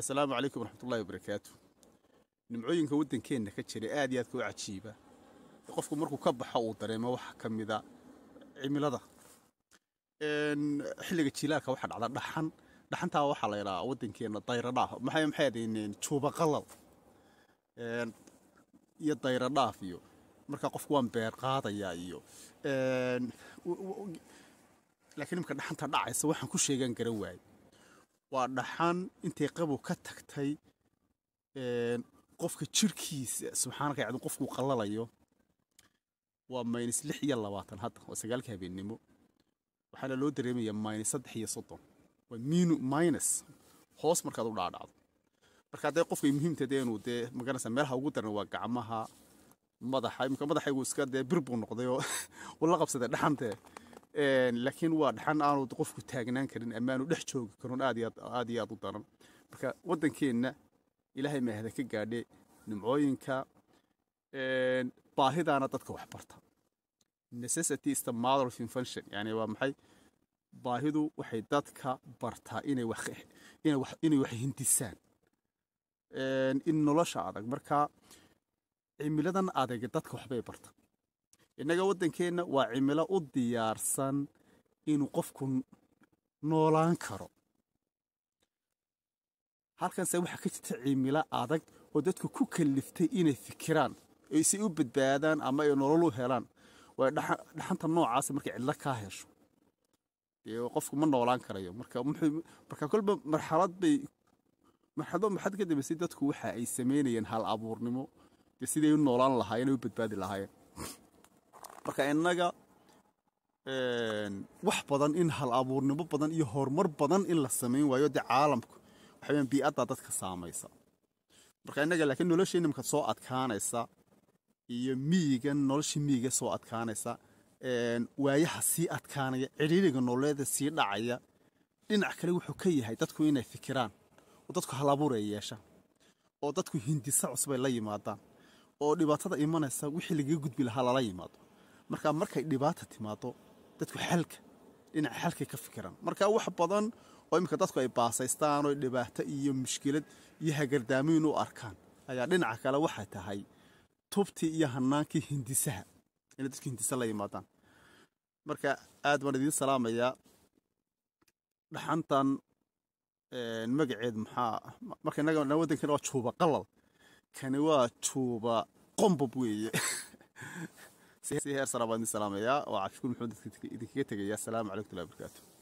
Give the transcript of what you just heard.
assalaamu calaykum waraxmatullahi wabarakaatu nimcooyinka waddankeenna ka jiray aad iyo aadka u cajiiba qofku markuu ka baxa uu dareemo waxaa ka mida cimilada xilliga jiilaalka waxaa dhacda dhaxan dhaxantaa waxaa la yidhahaa waddankeenna dayradhaaf maxay maxay adeen tuuba qalal iyo dayradhaaf iyo markaa qofku waan beer qaadayaa iyo laakiin imka dhaxanta dhacaysa waxaan ku sheegaan garan waayo waa dhaxan intay qabow ka tagtay qofka jirkiisa subxaanaka yacdu qofkuu qallalayo waa minus lix iyo labaatan hadda waa sagaalka habeennimo waxaana loo dareemayaa minus saddex iyo soddon waa minu minus hoos markaad u dhaadhacdo marka haddee qofkay muhiimtadee inuu dee maganaysaa meelaha ugu daran waa gacmaha madaxa imika madaxaygu iska dee bir buu noqdayoo la qabsaday dhaxantee laakiin waa dhaxan aanu qofku taagnaan karin amaanu dhex joogi karon aad aad iyo aad u daran marka waddankeenna ilaahay mahada ka gaadhe nimcooyinka baahidaana dadka waxbarta necessity is the yani waa maxay baahidu waxay dadka bartaa inay wax inay wax hindisaan in nolosha adag marka cimiladan adag dadka waxbay barta innaga waddankeenna waa cimilo u diyaarsan inuu qofku noolaan karo halkanse waxaa ka jirta cimilo adag oo dadku ku kaliftay inay fikiraan ay si u badbaadaan ama ay nolol u helaan way dhaxanta noocaas markay cidlo kaa hesho qofku ma noolaan karayo marka kolba marxalad bay marxalado maxad ka dambaysay dadku waxa ay samaynayeen hal abuurnimo dee siday u noolaan lahaayeen ay u badbaadi lahaayeen marka innaga wax badan in hal abuurnimo badan iyo horumar badan in la samayn waayo dee caalamku waxaweyaan bii'addaa dadka saamaysa marka innaga laakiin nolosheenna markaad soo adkaanaysa iyo miyigan noloshii miyiga soo adkaanaysa waayaha sii adkaanaya cidhiiriga nololeeda sii dhacaya dhinac kale wuxuu ka yahay dadku inay fikiraan oo dadku hal ay yeeshaan oo dadku hindisa cusbay la yimaadaan oo dhibaatada imanaysa wixii lagaga gudbi lahaa lala yimaado marka markay dhibaata timaado dadku xalka dhinaca xalkay ka fikiraan marka wax badan oo iminka dadku ay baasaystaan oo dhibaato iyo mushkilad iyo hagardaamiin u arkaan ayaa dhinaca kale waxay tahay tubtii iyo hanaankii hindisaha inay dadku hindisa la yimaadaan marka aad baan idiin salaamayaa dhaxantan magaceed maxaa marka innaga waddankana waa juuba qalal kani waa juuba qombab weeye سيهر سرابان السلام يا وعشكون محمد السلام عليكم ورحمة الله وبركاته